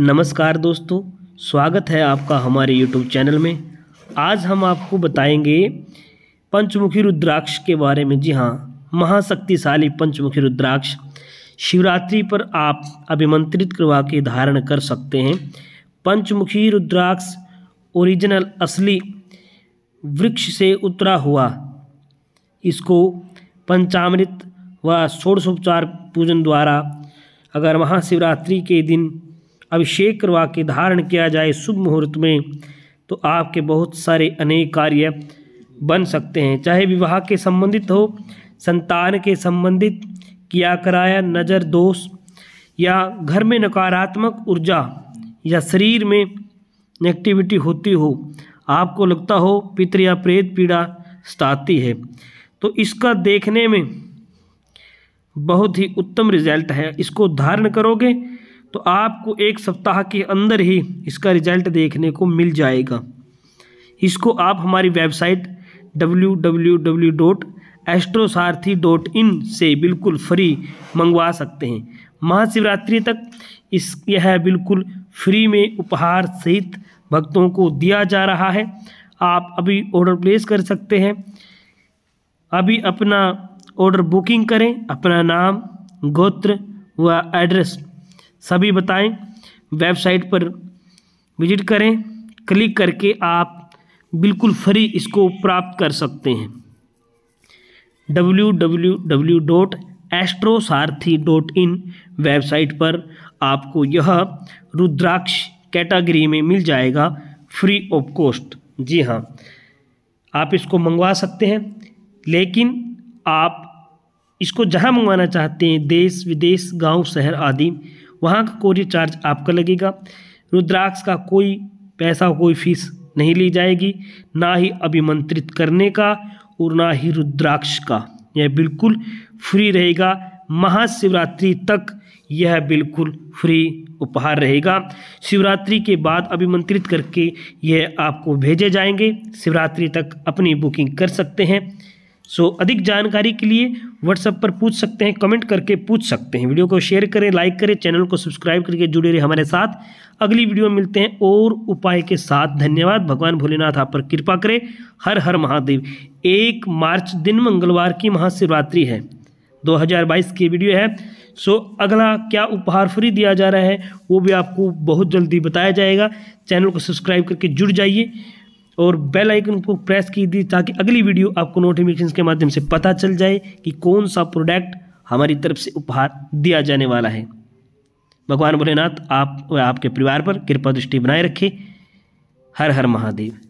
नमस्कार दोस्तों स्वागत है आपका हमारे यूट्यूब चैनल में आज हम आपको बताएंगे पंचमुखी रुद्राक्ष के बारे में जी हाँ महाशक्तिशाली पंचमुखी रुद्राक्ष शिवरात्रि पर आप अभिमंत्रित करवा के धारण कर सकते हैं पंचमुखी रुद्राक्ष ओरिजिनल असली वृक्ष से उतरा हुआ इसको पंचामृत व षोड़शोपचार पूजन द्वारा अगर महाशिवरात्रि के दिन अभिषेक करवा के धारण किया जाए शुभ मुहूर्त में तो आपके बहुत सारे अनेक कार्य बन सकते हैं चाहे विवाह के संबंधित हो संतान के संबंधित किया कराया नज़र दोष या घर में नकारात्मक ऊर्जा या शरीर में नेगेटिविटी होती हो आपको लगता हो पितृ या प्रेत पीड़ा सताती है तो इसका देखने में बहुत ही उत्तम रिजल्ट है इसको धारण करोगे तो आपको एक सप्ताह के अंदर ही इसका रिजल्ट देखने को मिल जाएगा इसको आप हमारी वेबसाइट डब्ल्यू से बिल्कुल फ्री मंगवा सकते हैं महाशिवरात्रि तक इस यह बिल्कुल फ्री में उपहार सहित भक्तों को दिया जा रहा है आप अभी ऑर्डर प्लेस कर सकते हैं अभी अपना ऑर्डर बुकिंग करें अपना नाम गोत्र व एड्रेस सभी बताएं वेबसाइट पर विजिट करें क्लिक करके आप बिल्कुल फ्री इसको प्राप्त कर सकते हैं W W W dot Astrosarthi dot in website पर आपको यह रुद्राक्ष कैटेगरी में मिल जाएगा फ्री ऑफ कॉस्ट जी हाँ आप इसको मंगवा सकते हैं लेकिन आप इसको जहाँ मंगवाना चाहते हैं देश विदेश गांव शहर आदि वहाँ का कोरियर चार्ज आपका लगेगा रुद्राक्ष का कोई पैसा कोई फीस नहीं ली जाएगी ना ही अभिमंत्रित करने का और ना ही रुद्राक्ष का यह बिल्कुल फ्री रहेगा महाशिवरात्रि तक यह बिल्कुल फ्री उपहार रहेगा शिवरात्रि के बाद अभिमंत्रित करके यह आपको भेजे जाएंगे शिवरात्रि तक अपनी बुकिंग कर सकते हैं सो so, अधिक जानकारी के लिए व्हाट्सएप पर पूछ सकते हैं कमेंट करके पूछ सकते हैं वीडियो को शेयर करें लाइक करें चैनल को सब्सक्राइब करके जुड़े रहे हमारे साथ अगली वीडियो में मिलते हैं और उपाय के साथ धन्यवाद भगवान भोलेनाथ आप पर कृपा करें हर हर महादेव एक मार्च दिन मंगलवार की महाशिवरात्रि है 2022 की वीडियो है सो अगला क्या उपहार फ्री दिया जा रहा है वो भी आपको बहुत जल्दी बताया जाएगा चैनल को सब्सक्राइब करके जुड़ जाइए और बेल आइकन को प्रेस की दी ताकि अगली वीडियो आपको नोटिफिकेशन के माध्यम से पता चल जाए कि कौन सा प्रोडक्ट हमारी तरफ से उपहार दिया जाने वाला है भगवान भोलेनाथ आप और आपके परिवार पर कृपा दृष्टि बनाए रखें हर हर महादेव